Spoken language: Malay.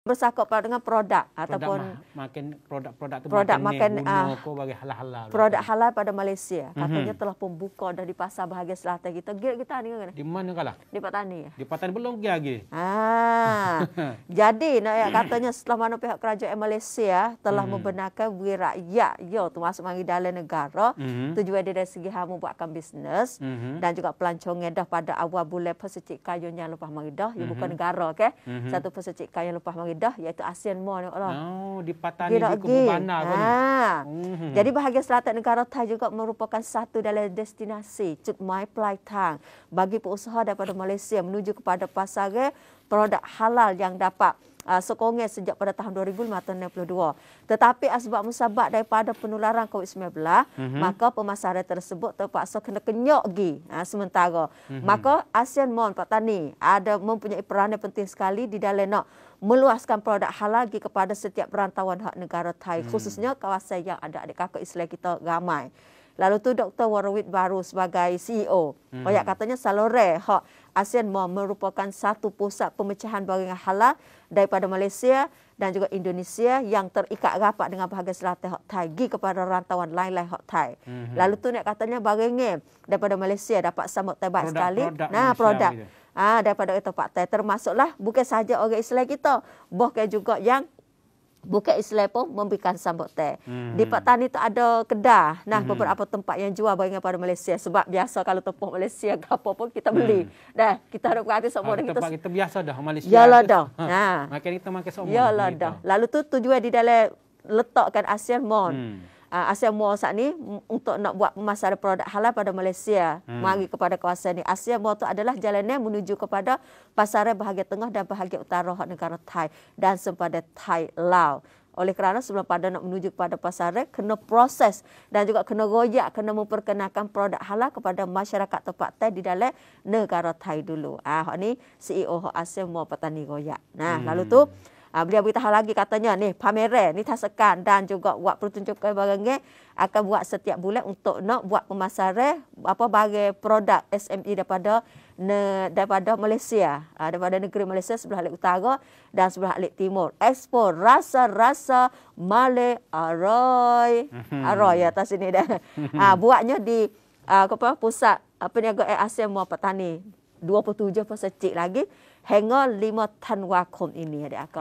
bersakut pada dengan produk, produk ataupun makin produk-produk tu produk makan uh, ah, bagi halal-halal. Produk berkata. halal pada Malaysia mhm. katanya mm-hmm. telah pun buka dah di pasar bahagian selatan kita. Gil kita ni kan? Di mana kalah? Di Patani. Di Patani belum pergi lagi. Ah. jadi nak ya, katanya setelah mana pihak kerajaan Malaysia telah mm-hmm. membenarkan wira rakyat yo ya, termasuk mangi dalam negara mm-hmm. tujuan dia dari segi hal membuatkan bisnes mm-hmm. dan juga pelancong dah pada awal bulan pesecik kayunya lepas mangi dah mm-hmm. Ya, ibu negara okey. Mm-hmm. Satu pesecik kayu lepas mangi Florida iaitu ASEAN Mall tengok lah. Oh, di Patani Gila juga lagi. Ha. Mhm. Jadi bahagian selatan negara Thai juga merupakan satu dalam destinasi Cut Mai Plai Thang bagi pengusaha daripada Malaysia menuju kepada pasaran produk halal yang dapat uh, ah, sokongan sejak pada tahun 2562. Tetapi asbab musabak daripada penularan COVID-19, mm -hmm. maka pemasaran tersebut terpaksa kena kenyok lagi uh, ah, sementara. Mm -hmm. Maka ASEAN Mon Pak Tani ada mempunyai peranan penting sekali di dalam nak meluaskan produk hal lagi kepada setiap perantauan hak negara Thai, mm -hmm. khususnya kawasan yang ada adik kakak Islam kita ramai. Lalu tu Dr. Warwick baru sebagai CEO. Hmm. Banyak katanya Salore, hak ASEAN Mall merupakan satu pusat pemecahan barang halal daripada Malaysia dan juga Indonesia yang terikat rapat dengan bahagian selatan hak Thai gi kepada rantauan lain-lain hak Thai. Hmm. Lalu tu nak katanya barangnya daripada Malaysia dapat sambut tebat sekali. Produk nah, Malaysia produk. ha, daripada itu Pak Tai termasuklah bukan saja orang Islam kita, bahkan juga yang Bukit Islam pun memberikan sambut teh. Hmm. Di Pak Tani tu ada kedah. Nah, hmm. beberapa tempat yang jual bagi pada Malaysia. Sebab biasa kalau tempoh Malaysia ke apa pun kita beli. Hmm. Dah, kita ada kuat semua ha, ah, orang kita. kita biasa dah Malaysia. Ya lah dah. Ha. Makan kita makan semua. Ya lah dah. Lalu tu tujuan di dalam letakkan ASEAN mon. Hmm uh, Asia Mua saat ni untuk nak buat pemasaran produk halal pada Malaysia hmm. mari kepada kawasan ni. Asia Mua tu adalah jalannya menuju kepada pasaran bahagian tengah dan bahagian utara negara Thai dan sempadan Thai Lao. Oleh kerana sebelum pada nak menuju kepada pasaran, kena proses dan juga kena goyak, kena memperkenalkan produk halal kepada masyarakat tempat Thai di dalam negara Thai dulu. Ah, ini CEO Asia Mua Petani Goyak. Nah, hmm. lalu tu hmm. Uh, beliau beritahu lagi katanya ni pameran ni tasakan dan juga buat pertunjukan barang akan buat setiap bulan untuk nak buat pemasaran apa bagi produk SME daripada ne, daripada Malaysia uh, daripada negeri Malaysia sebelah alik utara dan sebelah alik timur ekspor rasa-rasa male aroy mhm. aroy ya, atas ini dah uh, buatnya di ah, apa uh, pusat apa ni agak asia mau petani 27 pasal cik lagi hingga 5 tan wakum ini ada akak